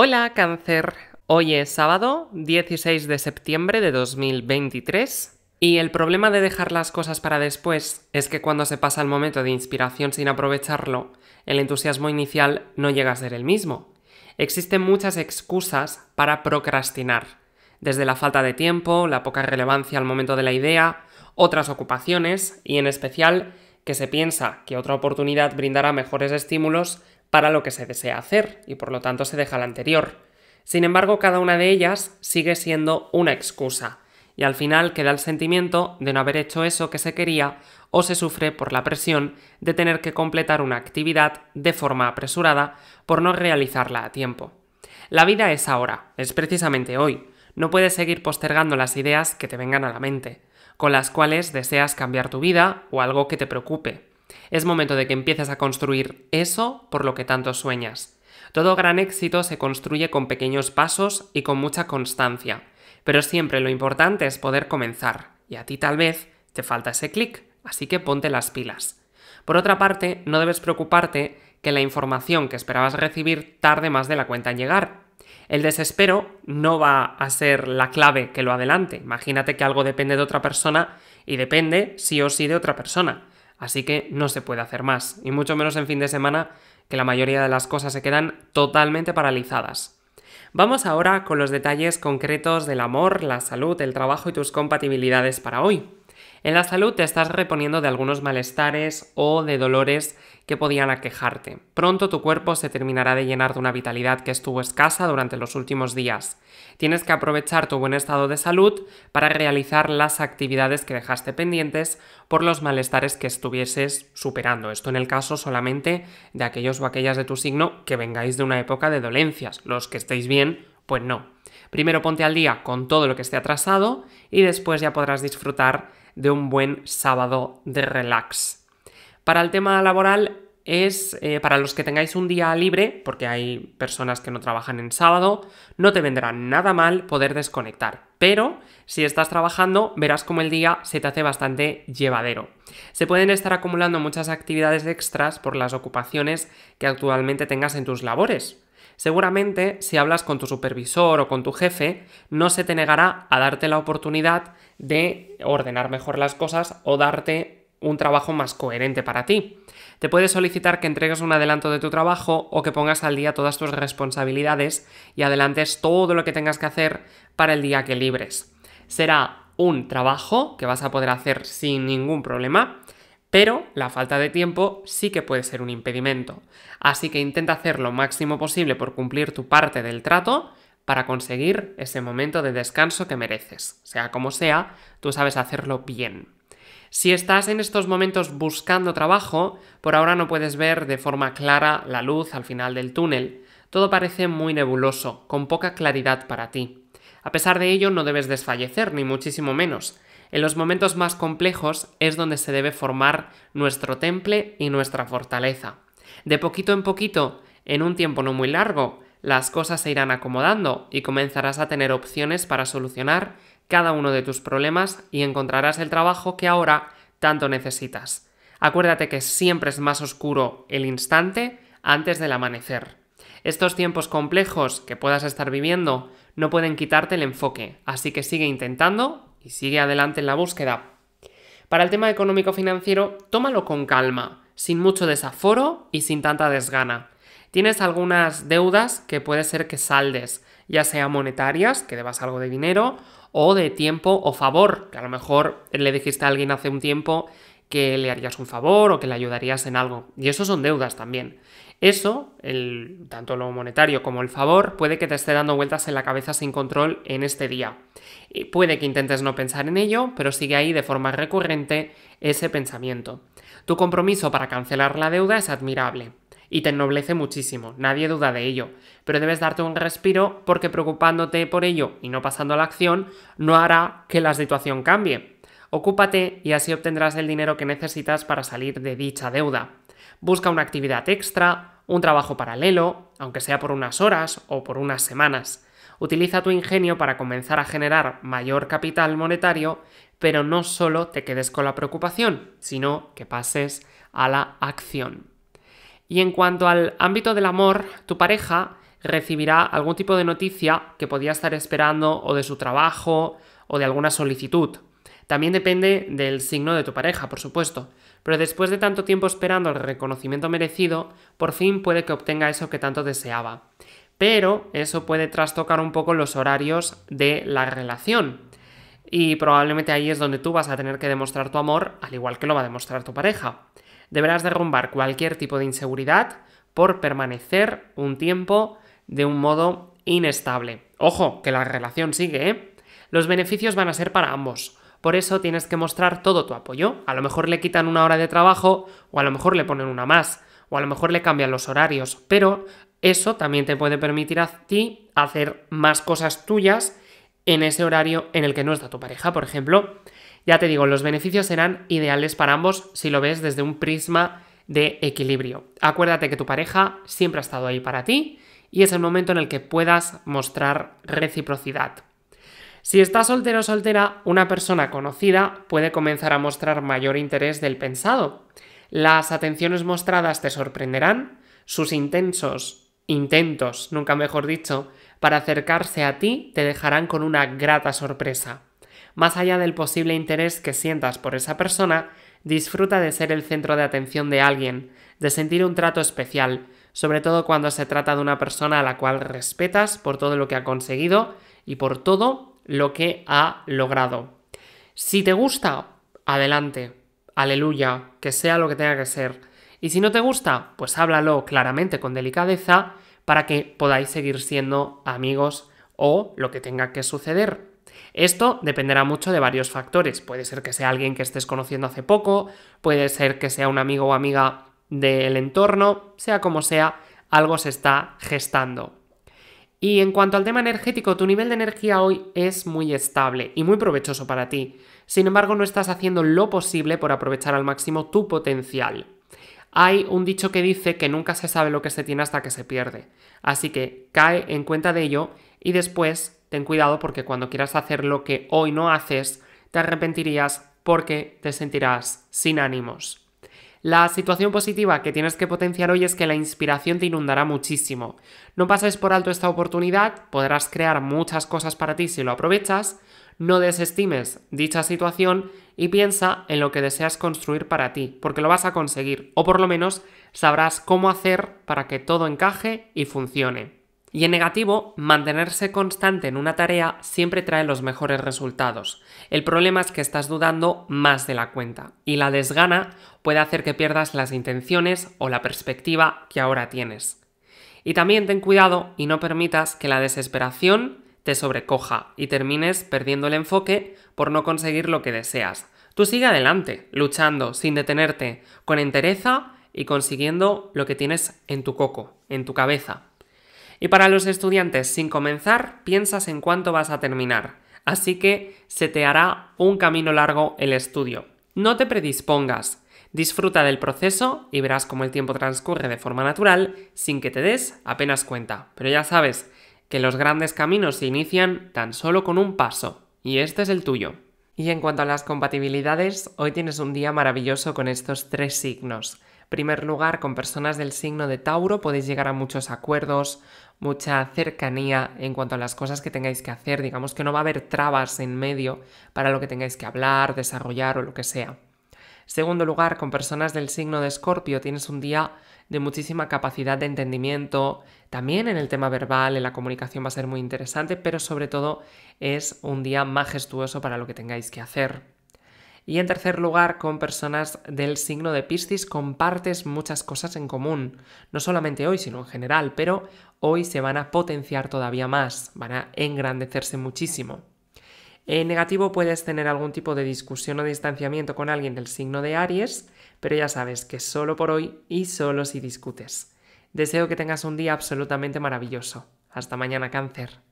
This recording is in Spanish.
Hola cáncer, hoy es sábado 16 de septiembre de 2023 y el problema de dejar las cosas para después es que cuando se pasa el momento de inspiración sin aprovecharlo, el entusiasmo inicial no llega a ser el mismo. Existen muchas excusas para procrastinar, desde la falta de tiempo, la poca relevancia al momento de la idea, otras ocupaciones y en especial que se piensa que otra oportunidad brindará mejores estímulos para lo que se desea hacer y por lo tanto se deja la anterior. Sin embargo, cada una de ellas sigue siendo una excusa y al final queda el sentimiento de no haber hecho eso que se quería o se sufre por la presión de tener que completar una actividad de forma apresurada por no realizarla a tiempo. La vida es ahora, es precisamente hoy. No puedes seguir postergando las ideas que te vengan a la mente, con las cuales deseas cambiar tu vida o algo que te preocupe. Es momento de que empieces a construir eso por lo que tanto sueñas. Todo gran éxito se construye con pequeños pasos y con mucha constancia, pero siempre lo importante es poder comenzar, y a ti tal vez te falta ese clic, así que ponte las pilas. Por otra parte, no debes preocuparte que la información que esperabas recibir tarde más de la cuenta en llegar. El desespero no va a ser la clave que lo adelante. Imagínate que algo depende de otra persona y depende sí o sí de otra persona así que no se puede hacer más, y mucho menos en fin de semana, que la mayoría de las cosas se quedan totalmente paralizadas. Vamos ahora con los detalles concretos del amor, la salud, el trabajo y tus compatibilidades para hoy. En la salud te estás reponiendo de algunos malestares o de dolores que podían aquejarte. Pronto tu cuerpo se terminará de llenar de una vitalidad que estuvo escasa durante los últimos días. Tienes que aprovechar tu buen estado de salud para realizar las actividades que dejaste pendientes por los malestares que estuvieses superando. Esto en el caso solamente de aquellos o aquellas de tu signo que vengáis de una época de dolencias. Los que estéis bien pues no. Primero ponte al día con todo lo que esté atrasado y después ya podrás disfrutar de un buen sábado de relax. Para el tema laboral es eh, para los que tengáis un día libre, porque hay personas que no trabajan en sábado, no te vendrá nada mal poder desconectar. Pero si estás trabajando, verás como el día se te hace bastante llevadero. Se pueden estar acumulando muchas actividades extras por las ocupaciones que actualmente tengas en tus labores. Seguramente si hablas con tu supervisor o con tu jefe, no se te negará a darte la oportunidad de ordenar mejor las cosas o darte un trabajo más coherente para ti. Te puedes solicitar que entregues un adelanto de tu trabajo o que pongas al día todas tus responsabilidades y adelantes todo lo que tengas que hacer para el día que libres. Será un trabajo que vas a poder hacer sin ningún problema pero la falta de tiempo sí que puede ser un impedimento, así que intenta hacer lo máximo posible por cumplir tu parte del trato para conseguir ese momento de descanso que mereces. Sea como sea, tú sabes hacerlo bien. Si estás en estos momentos buscando trabajo, por ahora no puedes ver de forma clara la luz al final del túnel. Todo parece muy nebuloso, con poca claridad para ti. A pesar de ello, no debes desfallecer, ni muchísimo menos. En los momentos más complejos es donde se debe formar nuestro temple y nuestra fortaleza. De poquito en poquito, en un tiempo no muy largo, las cosas se irán acomodando y comenzarás a tener opciones para solucionar cada uno de tus problemas y encontrarás el trabajo que ahora tanto necesitas. Acuérdate que siempre es más oscuro el instante antes del amanecer. Estos tiempos complejos que puedas estar viviendo no pueden quitarte el enfoque, así que sigue intentando sigue adelante en la búsqueda. Para el tema económico-financiero, tómalo con calma, sin mucho desaforo y sin tanta desgana. Tienes algunas deudas que puede ser que saldes, ya sea monetarias, que debas algo de dinero, o de tiempo o favor, que a lo mejor le dijiste a alguien hace un tiempo que le harías un favor o que le ayudarías en algo. Y eso son deudas también. Eso, el, tanto lo monetario como el favor, puede que te esté dando vueltas en la cabeza sin control en este día. Y puede que intentes no pensar en ello, pero sigue ahí de forma recurrente ese pensamiento. Tu compromiso para cancelar la deuda es admirable y te ennoblece muchísimo, nadie duda de ello, pero debes darte un respiro porque preocupándote por ello y no pasando a la acción no hará que la situación cambie. Ocúpate y así obtendrás el dinero que necesitas para salir de dicha deuda. Busca una actividad extra, un trabajo paralelo, aunque sea por unas horas o por unas semanas. Utiliza tu ingenio para comenzar a generar mayor capital monetario, pero no solo te quedes con la preocupación, sino que pases a la acción. Y en cuanto al ámbito del amor, tu pareja recibirá algún tipo de noticia que podía estar esperando o de su trabajo o de alguna solicitud. También depende del signo de tu pareja, por supuesto, pero después de tanto tiempo esperando el reconocimiento merecido, por fin puede que obtenga eso que tanto deseaba. Pero eso puede trastocar un poco los horarios de la relación. Y probablemente ahí es donde tú vas a tener que demostrar tu amor, al igual que lo va a demostrar tu pareja. Deberás derrumbar cualquier tipo de inseguridad por permanecer un tiempo de un modo inestable. Ojo, que la relación sigue, ¿eh? Los beneficios van a ser para ambos. Por eso tienes que mostrar todo tu apoyo. A lo mejor le quitan una hora de trabajo o a lo mejor le ponen una más o a lo mejor le cambian los horarios, pero eso también te puede permitir a ti hacer más cosas tuyas en ese horario en el que no está tu pareja, por ejemplo. Ya te digo, los beneficios serán ideales para ambos si lo ves desde un prisma de equilibrio. Acuérdate que tu pareja siempre ha estado ahí para ti y es el momento en el que puedas mostrar reciprocidad. Si estás soltero o soltera, una persona conocida puede comenzar a mostrar mayor interés del pensado. Las atenciones mostradas te sorprenderán, sus intensos intentos, nunca mejor dicho, para acercarse a ti te dejarán con una grata sorpresa. Más allá del posible interés que sientas por esa persona, disfruta de ser el centro de atención de alguien, de sentir un trato especial, sobre todo cuando se trata de una persona a la cual respetas por todo lo que ha conseguido y por todo lo que ha logrado. Si te gusta, adelante, aleluya, que sea lo que tenga que ser. Y si no te gusta, pues háblalo claramente con delicadeza para que podáis seguir siendo amigos o lo que tenga que suceder. Esto dependerá mucho de varios factores. Puede ser que sea alguien que estés conociendo hace poco, puede ser que sea un amigo o amiga del entorno, sea como sea, algo se está gestando. Y en cuanto al tema energético, tu nivel de energía hoy es muy estable y muy provechoso para ti. Sin embargo, no estás haciendo lo posible por aprovechar al máximo tu potencial. Hay un dicho que dice que nunca se sabe lo que se tiene hasta que se pierde. Así que cae en cuenta de ello y después ten cuidado porque cuando quieras hacer lo que hoy no haces, te arrepentirías porque te sentirás sin ánimos. La situación positiva que tienes que potenciar hoy es que la inspiración te inundará muchísimo. No pases por alto esta oportunidad, podrás crear muchas cosas para ti si lo aprovechas, no desestimes dicha situación y piensa en lo que deseas construir para ti, porque lo vas a conseguir, o por lo menos sabrás cómo hacer para que todo encaje y funcione. Y en negativo, mantenerse constante en una tarea siempre trae los mejores resultados. El problema es que estás dudando más de la cuenta y la desgana puede hacer que pierdas las intenciones o la perspectiva que ahora tienes. Y también ten cuidado y no permitas que la desesperación te sobrecoja y termines perdiendo el enfoque por no conseguir lo que deseas. Tú sigue adelante, luchando, sin detenerte, con entereza y consiguiendo lo que tienes en tu coco, en tu cabeza. Y para los estudiantes sin comenzar, piensas en cuánto vas a terminar. Así que se te hará un camino largo el estudio. No te predispongas. Disfruta del proceso y verás cómo el tiempo transcurre de forma natural sin que te des apenas cuenta. Pero ya sabes que los grandes caminos se inician tan solo con un paso, y este es el tuyo. Y en cuanto a las compatibilidades, hoy tienes un día maravilloso con estos tres signos primer lugar, con personas del signo de Tauro podéis llegar a muchos acuerdos, mucha cercanía en cuanto a las cosas que tengáis que hacer. Digamos que no va a haber trabas en medio para lo que tengáis que hablar, desarrollar o lo que sea. Segundo lugar, con personas del signo de Escorpio tienes un día de muchísima capacidad de entendimiento, también en el tema verbal, en la comunicación va a ser muy interesante, pero sobre todo es un día majestuoso para lo que tengáis que hacer. Y en tercer lugar, con personas del signo de Piscis compartes muchas cosas en común, no solamente hoy, sino en general, pero hoy se van a potenciar todavía más, van a engrandecerse muchísimo. En negativo puedes tener algún tipo de discusión o distanciamiento con alguien del signo de Aries, pero ya sabes que solo por hoy y solo si discutes. Deseo que tengas un día absolutamente maravilloso. Hasta mañana cáncer.